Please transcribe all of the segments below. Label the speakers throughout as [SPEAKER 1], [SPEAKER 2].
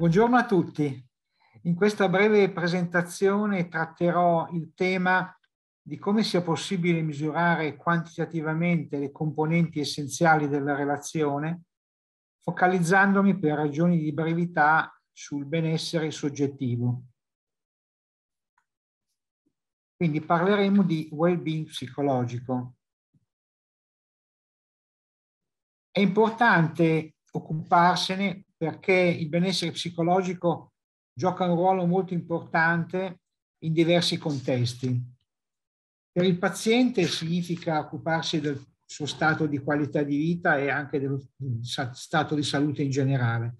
[SPEAKER 1] Buongiorno a tutti. In questa breve presentazione tratterò il tema di come sia possibile misurare quantitativamente le componenti essenziali della relazione, focalizzandomi per ragioni di brevità sul benessere soggettivo. Quindi parleremo di well-being psicologico. È importante occuparsene perché il benessere psicologico gioca un ruolo molto importante in diversi contesti. Per il paziente significa occuparsi del suo stato di qualità di vita e anche dello stato di salute in generale.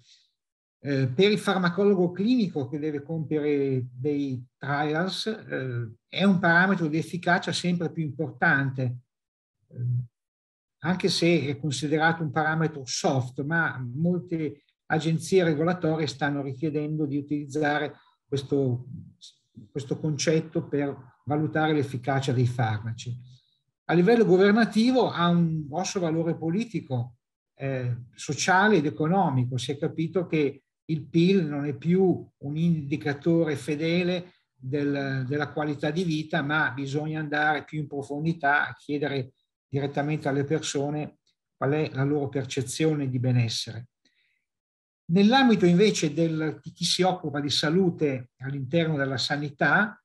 [SPEAKER 1] Eh, per il farmacologo clinico che deve compiere dei trials eh, è un parametro di efficacia sempre più importante, eh, anche se è considerato un parametro soft, ma molte agenzie regolatorie stanno richiedendo di utilizzare questo, questo concetto per valutare l'efficacia dei farmaci. A livello governativo ha un grosso valore politico, eh, sociale ed economico. Si è capito che il PIL non è più un indicatore fedele del, della qualità di vita, ma bisogna andare più in profondità a chiedere direttamente alle persone qual è la loro percezione di benessere. Nell'ambito invece del, di chi si occupa di salute all'interno della sanità,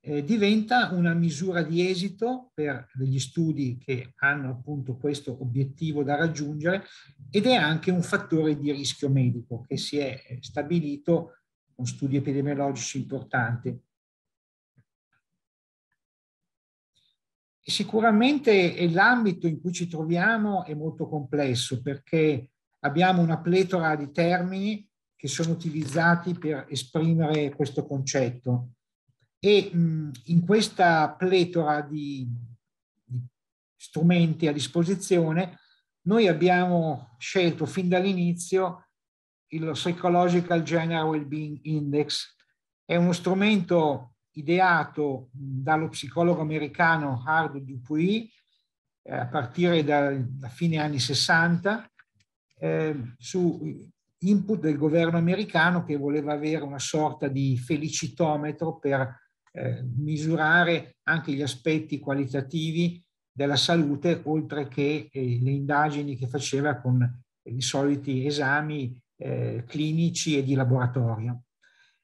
[SPEAKER 1] eh, diventa una misura di esito per degli studi che hanno appunto questo obiettivo da raggiungere ed è anche un fattore di rischio medico che si è stabilito con studi epidemiologici importanti. Sicuramente l'ambito in cui ci troviamo è molto complesso perché abbiamo una pletora di termini che sono utilizzati per esprimere questo concetto e mh, in questa pletora di, di strumenti a disposizione noi abbiamo scelto fin dall'inizio il Psychological General Wellbeing Index. È uno strumento ideato dallo psicologo americano Hard Dupuy eh, a partire dalla fine anni 60 eh, su input del governo americano che voleva avere una sorta di felicitometro per eh, misurare anche gli aspetti qualitativi della salute, oltre che eh, le indagini che faceva con i soliti esami eh, clinici e di laboratorio.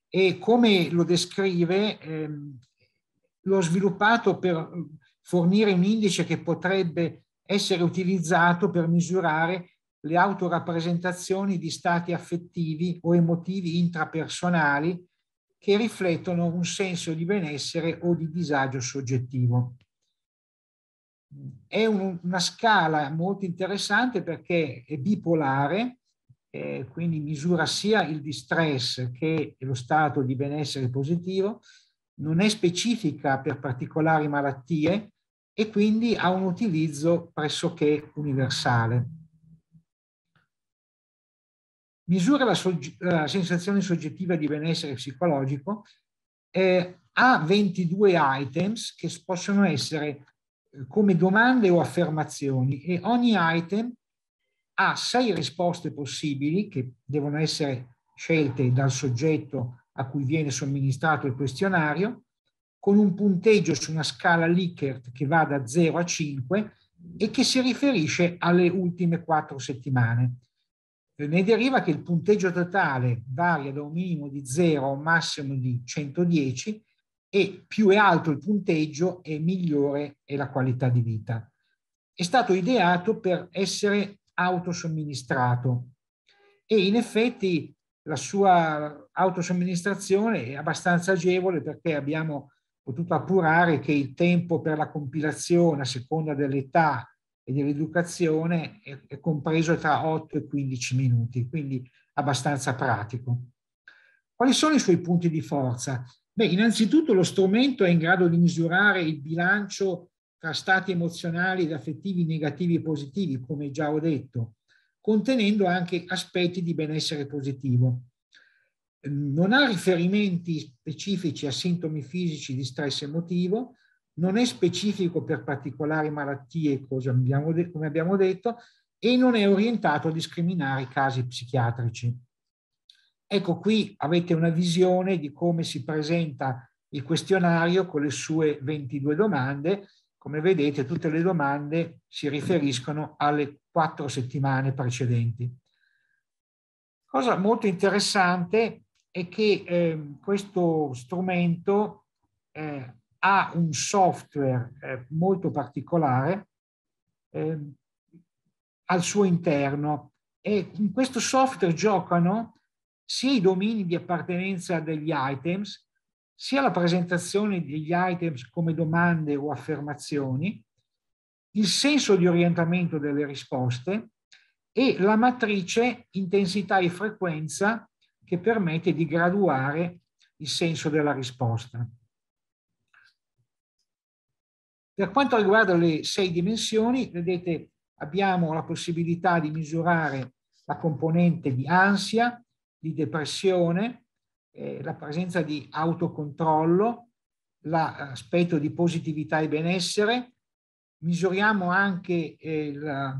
[SPEAKER 1] E come lo descrive, ehm, l'ho sviluppato per fornire un indice che potrebbe essere utilizzato per misurare le autorappresentazioni di stati affettivi o emotivi intrapersonali che riflettono un senso di benessere o di disagio soggettivo. È un, una scala molto interessante perché è bipolare, eh, quindi misura sia il distress che lo stato di benessere positivo, non è specifica per particolari malattie e quindi ha un utilizzo pressoché universale misura la, la sensazione soggettiva di benessere psicologico, eh, ha 22 items che possono essere eh, come domande o affermazioni e ogni item ha sei risposte possibili che devono essere scelte dal soggetto a cui viene somministrato il questionario, con un punteggio su una scala Likert che va da 0 a 5 e che si riferisce alle ultime quattro settimane ne deriva che il punteggio totale varia da un minimo di 0 a un massimo di 110 e più è alto il punteggio e migliore è la qualità di vita. È stato ideato per essere autosomministrato e in effetti la sua autosomministrazione è abbastanza agevole perché abbiamo potuto appurare che il tempo per la compilazione a seconda dell'età e dell'educazione è, è compreso tra 8 e 15 minuti, quindi abbastanza pratico. Quali sono i suoi punti di forza? Beh, innanzitutto lo strumento è in grado di misurare il bilancio tra stati emozionali ed affettivi negativi e positivi, come già ho detto, contenendo anche aspetti di benessere positivo. Non ha riferimenti specifici a sintomi fisici di stress emotivo, non è specifico per particolari malattie, abbiamo come abbiamo detto, e non è orientato a discriminare i casi psichiatrici. Ecco qui avete una visione di come si presenta il questionario con le sue 22 domande. Come vedete tutte le domande si riferiscono alle quattro settimane precedenti. Cosa molto interessante è che eh, questo strumento eh, ha un software eh, molto particolare eh, al suo interno e in questo software giocano sia i domini di appartenenza degli items, sia la presentazione degli items come domande o affermazioni, il senso di orientamento delle risposte e la matrice intensità e frequenza che permette di graduare il senso della risposta. Per quanto riguarda le sei dimensioni, vedete, abbiamo la possibilità di misurare la componente di ansia, di depressione, eh, la presenza di autocontrollo, l'aspetto di positività e benessere. Misuriamo anche eh, la,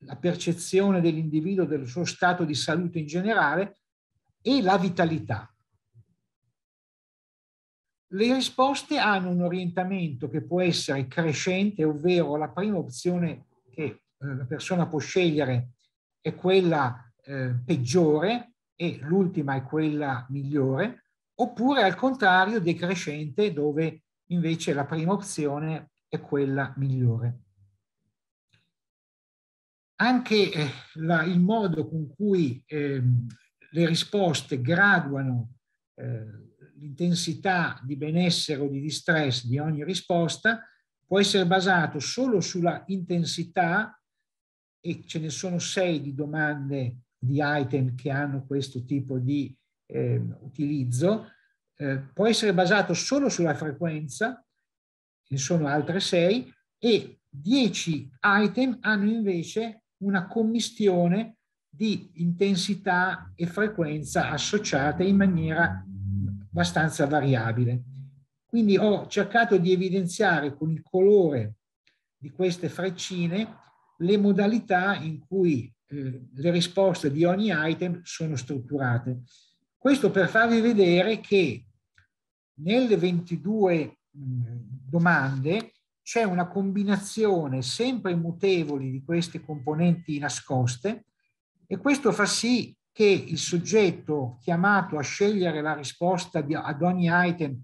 [SPEAKER 1] la percezione dell'individuo del suo stato di salute in generale e la vitalità. Le risposte hanno un orientamento che può essere crescente, ovvero la prima opzione che eh, la persona può scegliere è quella eh, peggiore e l'ultima è quella migliore, oppure al contrario decrescente dove invece la prima opzione è quella migliore. Anche eh, la, il modo con cui eh, le risposte graduano eh, l'intensità di benessere o di distress di ogni risposta può essere basato solo sulla intensità e ce ne sono sei di domande di item che hanno questo tipo di eh, utilizzo, eh, può essere basato solo sulla frequenza, ce ne sono altre sei, e dieci item hanno invece una commistione di intensità e frequenza associate in maniera abbastanza variabile. Quindi ho cercato di evidenziare con il colore di queste freccine le modalità in cui eh, le risposte di ogni item sono strutturate. Questo per farvi vedere che nelle 22 domande c'è una combinazione sempre mutevole di queste componenti nascoste e questo fa sì che il soggetto chiamato a scegliere la risposta di, ad ogni item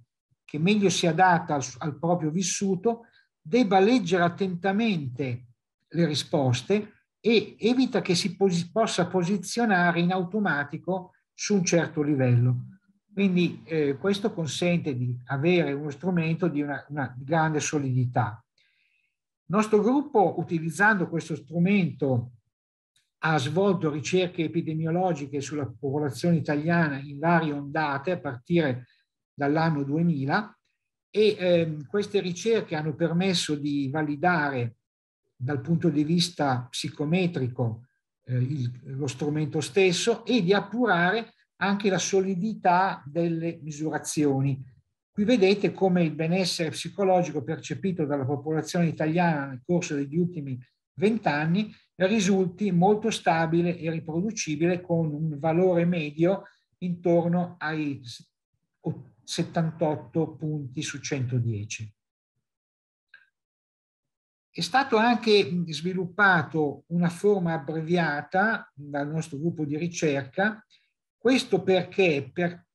[SPEAKER 1] che meglio si adatta al, al proprio vissuto debba leggere attentamente le risposte e evita che si pos possa posizionare in automatico su un certo livello. Quindi eh, questo consente di avere uno strumento di una, una grande solidità. Il nostro gruppo, utilizzando questo strumento ha svolto ricerche epidemiologiche sulla popolazione italiana in varie ondate a partire dall'anno 2000 e ehm, queste ricerche hanno permesso di validare dal punto di vista psicometrico eh, il, lo strumento stesso e di appurare anche la solidità delle misurazioni. Qui vedete come il benessere psicologico percepito dalla popolazione italiana nel corso degli ultimi anni vent'anni risulti molto stabile e riproducibile con un valore medio intorno ai 78 punti su 110. È stato anche sviluppato una forma abbreviata dal nostro gruppo di ricerca, questo perché per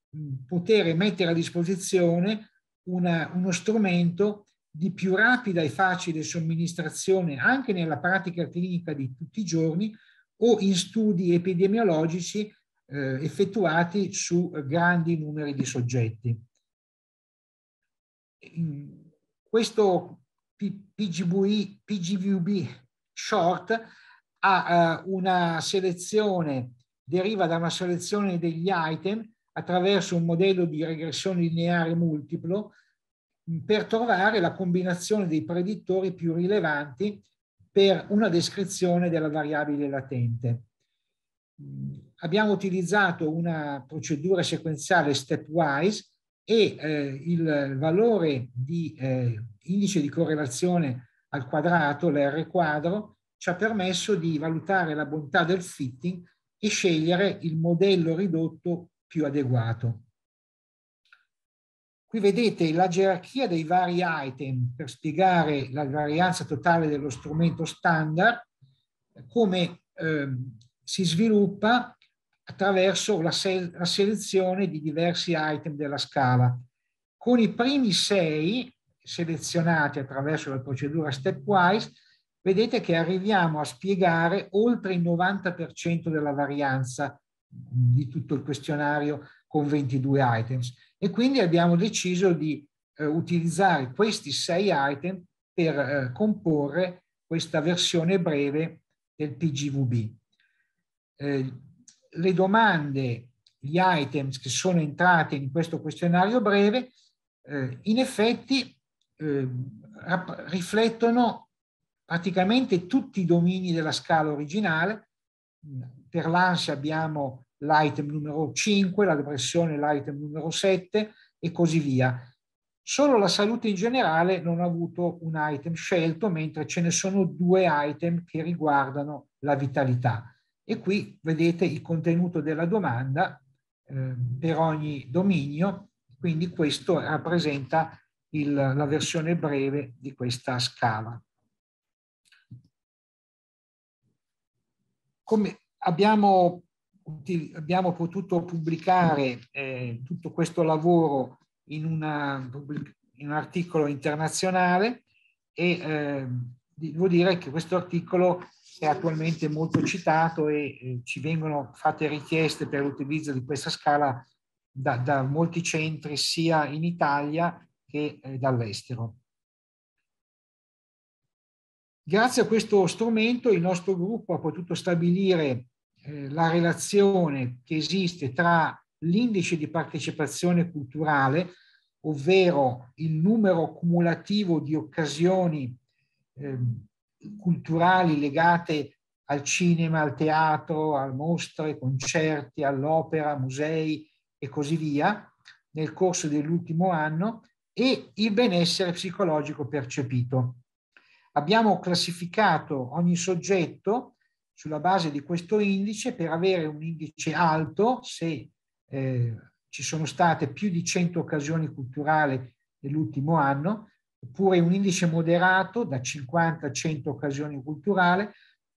[SPEAKER 1] poter mettere a disposizione una, uno strumento di più rapida e facile somministrazione anche nella pratica clinica di tutti i giorni o in studi epidemiologici eh, effettuati su grandi numeri di soggetti. Questo PGV, PGVB short ha eh, una selezione, deriva da una selezione degli item attraverso un modello di regressione lineare multiplo per trovare la combinazione dei predittori più rilevanti per una descrizione della variabile latente. Mm, abbiamo utilizzato una procedura sequenziale stepwise e eh, il valore di eh, indice di correlazione al quadrato, l'R quadro, ci ha permesso di valutare la bontà del fitting e scegliere il modello ridotto più adeguato. Qui vedete la gerarchia dei vari item per spiegare la varianza totale dello strumento standard, come eh, si sviluppa attraverso la, se la selezione di diversi item della scala. Con i primi sei selezionati attraverso la procedura stepwise, vedete che arriviamo a spiegare oltre il 90% della varianza di tutto il questionario con 22 items. E quindi abbiamo deciso di eh, utilizzare questi sei item per eh, comporre questa versione breve del PGVB. Eh, le domande, gli item che sono entrati in questo questionario breve, eh, in effetti ehm, riflettono praticamente tutti i domini della scala originale. Per l'ANSI abbiamo l'item numero 5, la depressione l'item numero 7 e così via. Solo la salute in generale non ha avuto un item scelto, mentre ce ne sono due item che riguardano la vitalità. E qui vedete il contenuto della domanda eh, per ogni dominio, quindi questo rappresenta il, la versione breve di questa scala. Come abbiamo abbiamo potuto pubblicare eh, tutto questo lavoro in, una, in, un articolo internazionale e eh, devo dire che questo articolo è attualmente molto citato e eh, ci vengono fatte richieste per l'utilizzo di questa scala da, da, molti centri sia in Italia che eh, dall'estero. Grazie a questo strumento il nostro gruppo ha potuto stabilire eh, la relazione che esiste tra l'indice di partecipazione culturale, ovvero il numero cumulativo di occasioni eh, culturali legate al cinema, al teatro, a mostre, concerti, all'opera, musei e così via, nel corso dell'ultimo anno, e il benessere psicologico percepito. Abbiamo classificato ogni soggetto sulla base di questo indice per avere un indice alto se eh, ci sono state più di 100 occasioni culturali nell'ultimo anno, oppure un indice moderato da 50 a 100 occasioni culturali,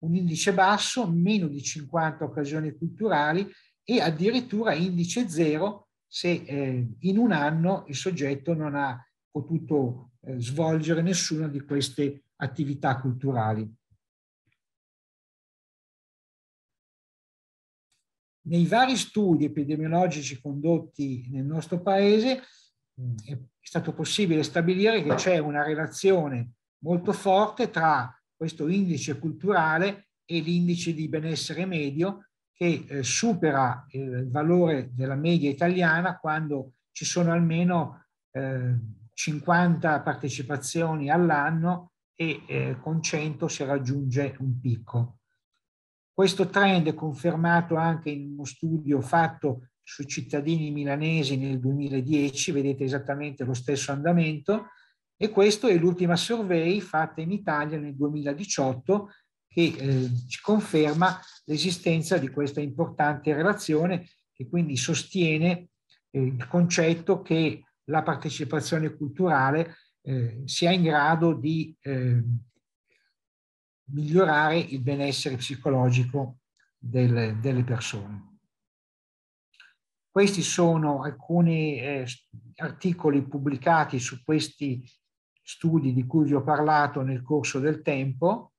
[SPEAKER 1] un indice basso, meno di 50 occasioni culturali e addirittura indice zero se eh, in un anno il soggetto non ha potuto eh, svolgere nessuna di queste attività culturali. Nei vari studi epidemiologici condotti nel nostro paese mm. è stato possibile stabilire che c'è una relazione molto forte tra questo indice culturale e l'indice di benessere medio che eh, supera il valore della media italiana quando ci sono almeno eh, 50 partecipazioni all'anno e eh, con 100 si raggiunge un picco. Questo trend è confermato anche in uno studio fatto su cittadini milanesi nel 2010, vedete esattamente lo stesso andamento, e questa è l'ultima survey fatta in Italia nel 2018 che eh, ci conferma l'esistenza di questa importante relazione che quindi sostiene eh, il concetto che la partecipazione culturale eh, sia in grado di ehm, migliorare il benessere psicologico del, delle persone. Questi sono alcuni eh, articoli pubblicati su questi studi di cui vi ho parlato nel corso del tempo.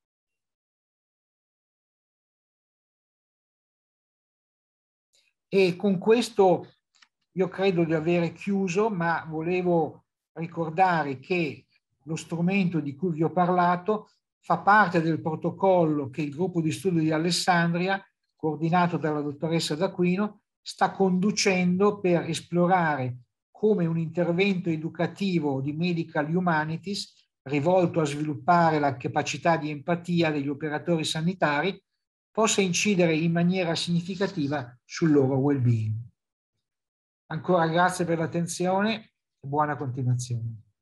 [SPEAKER 1] E con questo io credo di avere chiuso, ma volevo ricordare che lo strumento di cui vi ho parlato fa parte del protocollo che il gruppo di studio di Alessandria, coordinato dalla dottoressa D'Aquino, sta conducendo per esplorare come un intervento educativo di medical humanities rivolto a sviluppare la capacità di empatia degli operatori sanitari possa incidere in maniera significativa sul loro well-being. Ancora grazie per l'attenzione e buona continuazione.